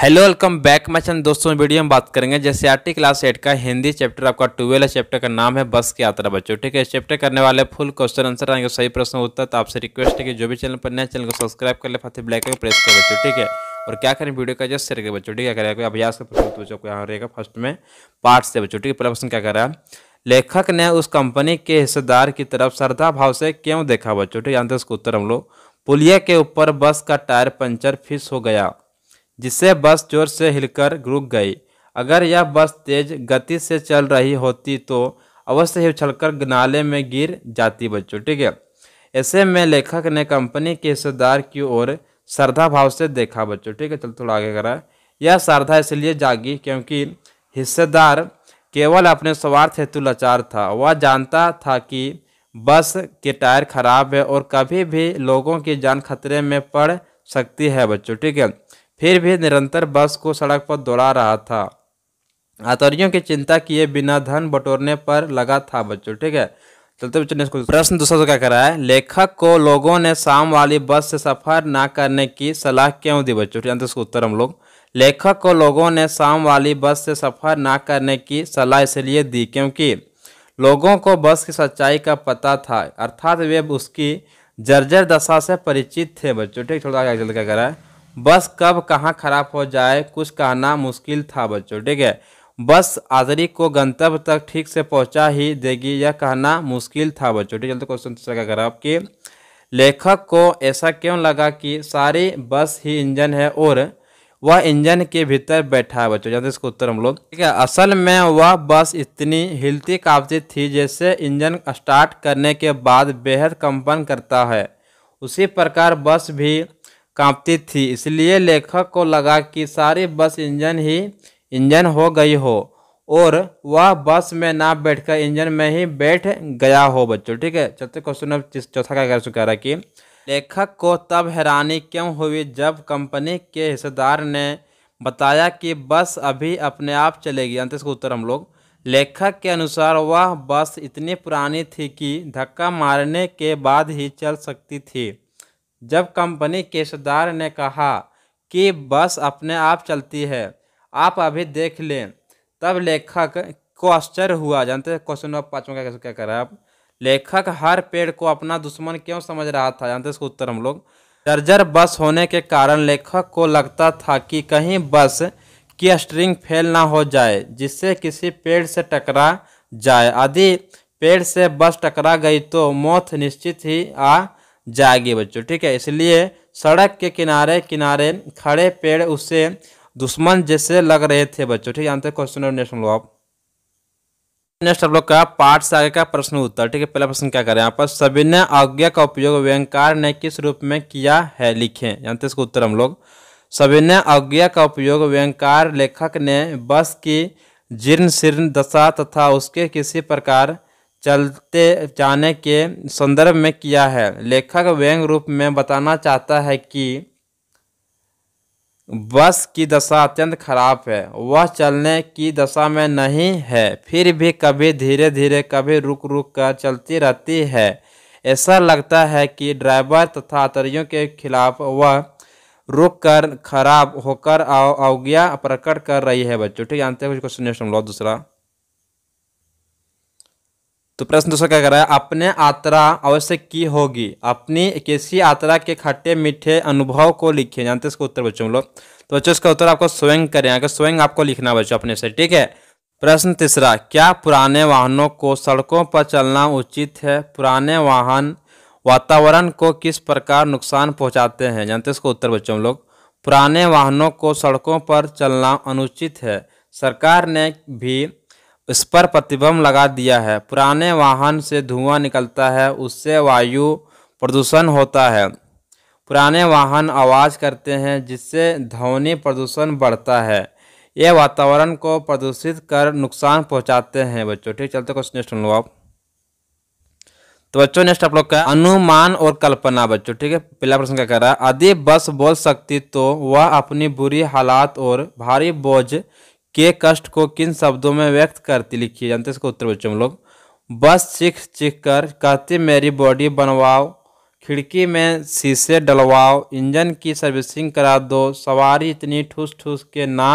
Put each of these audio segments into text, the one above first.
hello welcome back मैचन दोस्तों video में बात करेंगे जैसे टी क्लास एट का हिंदी चैप्टर आपका ट्वेल्व चैप्टर का नाम है बस की यात्रा बच्चों ठीक है इस चैप्टर करने वाले फुल क्वेश्चन आंसर आएंगे सही प्रश्न उत्तर तो आपसे रिक्वेस्ट है कि जो भी चैनल पर नया चैनल को सब्सक्राइब कर ले फाते ब्लैक प्रेस कर बच्चों ठीक है और क्या करें वीडियो का जस्ट शेयर करें बच्चों ठीक है करेगा कोई अभ्यास का प्रश्न बच्चों को यहाँ रहेगा फर्स्ट में पार्ट से बच्चों ठीक है प्रश्न क्या कर लेखक ने उस कंपनी के हिस्सेदार की तरफ श्रद्धा भाव से क्यों देखा बच्चों ठीक है आंसर उसका उत्तर हम लोग पुलिया के ऊपर बस का टायर पंचर फिस हो गया जिससे बस जोर से हिलकर रुक गई अगर यह बस तेज गति से चल रही होती तो अवश्य ही उछलकर नाले में गिर जाती बच्चों ठीक है ऐसे में लेखक ने कंपनी के हिस्सेदार की ओर श्रद्धा भाव से देखा बच्चों ठीक है चल थोड़ा आगे करा यह श्रद्धा इसलिए जागी क्योंकि हिस्सेदार केवल अपने स्वार्थ हेतु लाचार था वह जानता था कि बस के टायर खराब है और कभी भी लोगों की जान खतरे में पड़ सकती है बच्चों ठीक है फिर भी निरंतर बस को सड़क पर दौड़ा रहा था आतरियों की चिंता किए बिना धन बटोरने पर लगा था बच्चों ठीक है चलते बच्चों ने प्रश्न दूसरा तो क्या करा है लेखक को लोगों ने शाम वाली बस से सफर ना करने की सलाह क्यों दी बच्चों जानते इसका उत्तर हम लोग लेखक को लोगों ने शाम वाली बस से सफर ना करने की सलाह इसलिए दी क्योंकि लोगों को बस की सच्चाई का पता था अर्थात वे उसकी जर्जर दशा से परिचित थे बच्चों ठीक थोड़ा क्या करा है बस कब कहाँ खराब हो जाए कुछ कहना मुश्किल था बच्चों ठीक है बस आजरी को गंतव्य तक ठीक से पहुंचा ही देगी यह कहना मुश्किल था बच्चों ठीक है क्वेश्चन दूसरा क्या रहा आपकी लेखक को ऐसा क्यों लगा कि सारी बस ही इंजन है और वह इंजन के भीतर बैठा है बच्चों जानते इसको उत्तर हम लोग ठीक है असल में वह बस इतनी हिलती कांपती थी जैसे इंजन स्टार्ट करने के बाद बेहद कंपन करता है उसी प्रकार बस भी कांपती थी इसलिए लेखक को लगा कि सारी बस इंजन ही इंजन हो गई हो और वह बस में ना बैठकर इंजन में ही बैठ गया हो बच्चों ठीक है चौथे क्वेश्चन में चौथा क्या कह रहा कि लेखक को तब हैरानी क्यों हुई जब कंपनी के हिस्सेदार ने बताया कि बस अभी अपने आप चलेगी अंत इसका उत्तर हम लोग लेखक के अनुसार वह बस इतनी पुरानी थी कि धक्का मारने के बाद ही चल सकती थी जब कंपनी के सरदार ने कहा कि बस अपने आप चलती है आप अभी देख लें तब लेखक को आश्चर्य हुआ जानते हैं क्वेश्चन नंबर पाँचवा क्या क्या करा आप लेखक हर पेड़ को अपना दुश्मन क्यों समझ रहा था जानते इसका उत्तर हम लोग जर्जर बस होने के कारण लेखक को लगता था कि कहीं बस की स्ट्रिंग फेल ना हो जाए जिससे किसी पेड़ से टकरा जाए यदि पेड़ से बस टकरा गई तो मौत निश्चित ही आ जाएगी बच्चों ठीक है इसलिए सड़क के किनारे किनारे खड़े पेड़ उससे दुश्मन जैसे लग रहे थे बच्चों ठीक है जानते क्वेश्चन नेक्स्ट हम आप नेक्स्ट आप लोग का पाठ से आगे का प्रश्न उत्तर ठीक है पहला प्रश्न क्या करें यहाँ पर सभी ने आज्ञा का उपयोग व्यंकार ने किस रूप में किया है लिखे जानते इसका उत्तर हम लोग सभी ने आज्ञा का उपयोग व्यंकार लेखक ने बस की जीर्ण शीर्ण दशा तथा उसके किसी प्रकार चलते जाने के संदर्भ में किया है लेखक व्यंग रूप में बताना चाहता है कि बस की दशा अत्यंत खराब है वह चलने की दशा में नहीं है फिर भी कभी धीरे धीरे कभी रुक रुक कर चलती रहती है ऐसा लगता है कि ड्राइवर तथा अतरियों के खिलाफ वह रुक कर खराब होकर अवज्ञा प्रकट कर रही है बच्चों ठीक जानते हैं कुछ क्वेश्चन दूसरा तो प्रश्न दूसरा क्या कर रहा है अपने यात्रा अवश्य की होगी अपनी किसी यात्रा के खट्टे मीठे अनुभव को लिखे जानते इसका उत्तर बच्चों लोग तो बच्चों इसका उत्तर आपको स्वयं करें अगर स्वयं आपको लिखना बच्चों अपने से ठीक है प्रश्न तीसरा क्या पुराने वाहनों को सड़कों पर चलना उचित है पुराने वाहन वातावरण को किस प्रकार नुकसान पहुंचाते हैं जानते इसको उत्तर बच्चों लोग पुराने वाहनों को सड़कों पर चलना अनुचित है सरकार ने भी उस पर प्रतिबंध लगा दिया है पुराने वाहन से धुआं निकलता है उससे वायु प्रदूषण होता है पुराने वाहन आवाज़ करते हैं जिससे ध्वनि प्रदूषण बढ़ता है ये वातावरण को प्रदूषित कर नुकसान पहुंचाते हैं बच्चों ठीक चलते क्वेश्चन नेक्स्ट लो आप तो बच्चों नेक्स्ट आप लोग का अनुमान और कल्पना बच्चों ठीक है पहला प्रश्न क्या कर रहा है आदि बस बोल सकती तो वह अपनी बुरी हालात और भारी बोझ के कष्ट को किन शब्दों में व्यक्त करती लिखिए जानते इसका उत्तर बच्चे हम लोग बस चिख चिख कर कहती मेरी बॉडी बनवाओ खिड़की में शीशे डलवाओ इंजन की सर्विसिंग करा दो सवारी इतनी ठूस ठूस के ना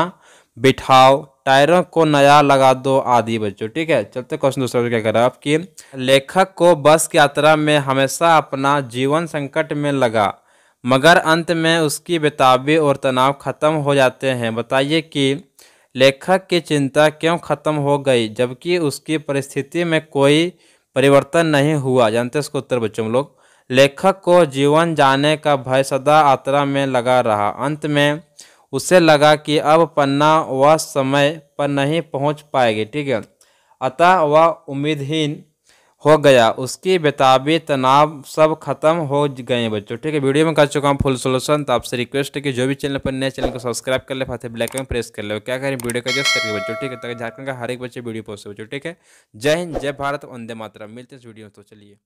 बिठाओ टायरों को नया लगा दो आदि बच्चों ठीक है चलते क्वेश्चन दूसरा क्या कर आपकी लेखक को बस की यात्रा में हमेशा अपना जीवन संकट में लगा मगर अंत में उसकी बेताबी और तनाव खत्म हो जाते हैं बताइए कि लेखक की चिंता क्यों खत्म हो गई जबकि उसकी परिस्थिति में कोई परिवर्तन नहीं हुआ जानते इसको उत्तर बच्चों लोग लेखक को जीवन जाने का भय सदा आतरा में लगा रहा अंत में उसे लगा कि अब पन्ना वह समय पर नहीं पहुंच पाएगी ठीक है अतः वह उम्मीदहीन हो गया उसके बेताबे तनाव सब खत्म हो गए बच्चों ठीक है वीडियो में कर चुका हूँ फुल सोल्यूशन तो आपसे रिक्वेस्ट है कि जो भी चैनल पर नए चैनल को सब्सक्राइब कर ले फाते ब्लैक में प्रेस कर ले क्या करें वीडियो का जस्ट करिए बच्चों ठीक है ताकि झारखंड का हर एक बच्चे वीडियो पोस्ट बच्चों ठीक है जय हिंद जय भारत वंदे मातरम मिलते इस वीडियो तो चलिए